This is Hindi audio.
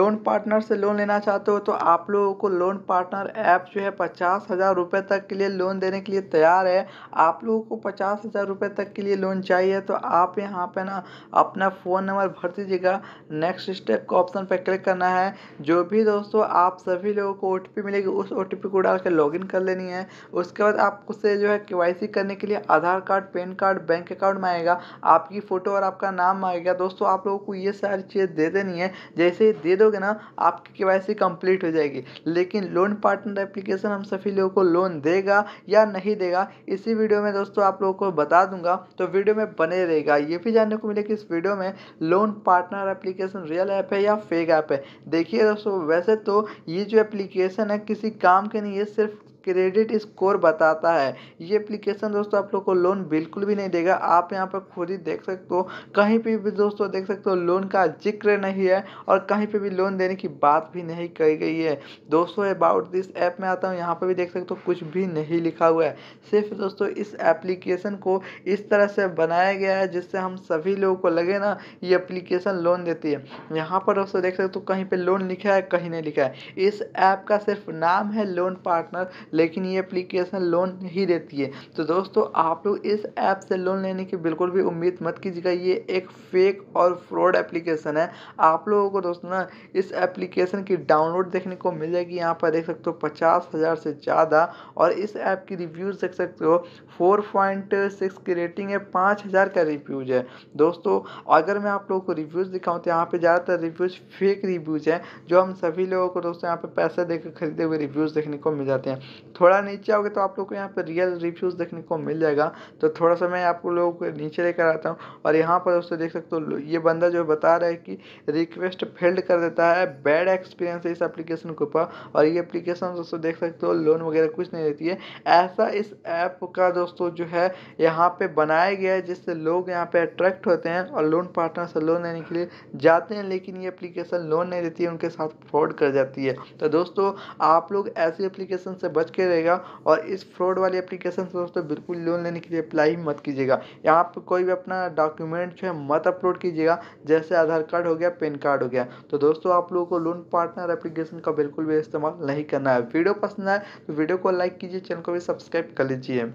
लोन पार्टनर से लोन लेना चाहते हो तो आप लोगों को लोन पार्टनर ऐप जो है पचास हज़ार रुपये तक के लिए लोन देने के लिए तैयार है आप लोगों को पचास हज़ार रुपये तक के लिए लोन चाहिए तो आप यहाँ पे ना अपना फ़ोन नंबर भर दीजिएगा नेक्स्ट स्टेप का ऑप्शन पर क्लिक करना है जो भी दोस्तों आप सभी लोगों को ओ मिलेगी उस ओ को डाल के लॉगिन कर लेनी है उसके बाद आपको से जो है के करने के लिए Aadhaar card PAN card bank account मांगेगा आपकी फ़ोटो और आपका नाम मांगेगा दोस्तों आप लोगों को ये सारी चीज़ दे देनी है जैसे ही दे दो करोगे ना आपकी के वाई कंप्लीट हो जाएगी लेकिन लोन पार्टनर एप्लीकेशन हम सभी लोगों को लोन देगा या नहीं देगा इसी वीडियो में दोस्तों आप लोगों को बता दूंगा तो वीडियो में बने रहेगा ये भी जानने को मिले कि इस वीडियो में loan partner application real app है या फेक ऐप है देखिए दोस्तों वैसे तो ये जो एप्लीकेशन है किसी काम के नहीं है सिर्फ क्रेडिट स्कोर बताता है ये एप्लीकेशन दोस्तों आप लोग को लोन बिल्कुल भी नहीं देगा आप यहाँ पर खुद ही देख सकते हो कहीं पे भी दोस्तों देख सकते हो लोन का जिक्र नहीं है और कहीं पे भी लोन देने की बात भी नहीं कही गई है दोस्तों अबाउट दिस ऐप में आता हूँ यहाँ पर भी देख सकते हो कुछ भी नहीं लिखा हुआ है सिर्फ दोस्तों इस एप्लीकेशन को इस तरह से बनाया गया है जिससे हम सभी लोगों को लगे ना ये एप्लीकेशन लोन देती है यहाँ पर दोस्तों देख सकते हो कहीं पर लोन लिखा है कहीं नहीं लिखा है इस ऐप का सिर्फ नाम है लोन पार्टनर लेकिन ये एप्लीकेशन लोन ही देती है तो दोस्तों आप लोग इस ऐप से लोन लेने की बिल्कुल भी उम्मीद मत कीजिएगा ये एक फेक और फ्रॉड एप्लीकेशन है आप लोगों को दोस्तों ना इस एप्लीकेशन की डाउनलोड देखने को मिल जाएगी यहाँ पर देख सकते हो पचास हज़ार से ज़्यादा और इस ऐप की रिव्यूज़ देख सकते हो फोर पॉइंट सिक्स की रेटिंग है पाँच हज़ार का रिव्यूज़ है दोस्तों अगर मैं आप लोगों को रिव्यूज़ दिखाऊँ तो यहाँ पर ज़्यादातर रिव्यूज़ फेक रिव्यूज़ हैं जो हम सभी लोगों को दोस्तों यहाँ पर पैसा देकर खरीदे हुए रिव्यूज़ देखने को मिल जाते हैं थोड़ा नीचे आओगे तो आप लोग को यहाँ पर रियल रिव्यूज़ देखने को मिल जाएगा तो थोड़ा सा मैं आप लोगों को नीचे लेकर आता हूँ और यहाँ पर दोस्तों देख सकते हो ये बंदा जो बता रहा है कि रिक्वेस्ट फेल्ड कर देता है बैड एक्सपीरियंस है इस एप्लीकेशन के ऊपर और ये एप्लीकेशन दोस्तों देख सकते हो लोन वगैरह कुछ नहीं देती है ऐसा इस ऐप का दोस्तों जो है यहाँ पे बनाया गया है जिससे लोग यहाँ पे अट्रैक्ट होते हैं और लोन पार्टनर से लोन लेने के लिए जाते हैं लेकिन ये अप्लीकेशन लोन नहीं देती है उनके साथ फ्रॉड कर जाती है तो दोस्तों आप लोग ऐसी एप्लीकेशन से बच बच के रहेगा और इस फ्रॉड वाली एप्लीकेशन से दोस्तों बिल्कुल लोन लेने के लिए अप्लाई मत कीजिएगा यहाँ पर कोई भी अपना डॉक्यूमेंट जो है मत अपलोड कीजिएगा जैसे आधार कार्ड हो गया पेन कार्ड हो गया तो दोस्तों आप लोगों को लोन पार्टनर एप्लीकेशन का बिल्कुल भी इस्तेमाल नहीं करना है वीडियो पसंद आए तो वीडियो को लाइक कीजिए चैनल को भी सब्सक्राइब कर लीजिए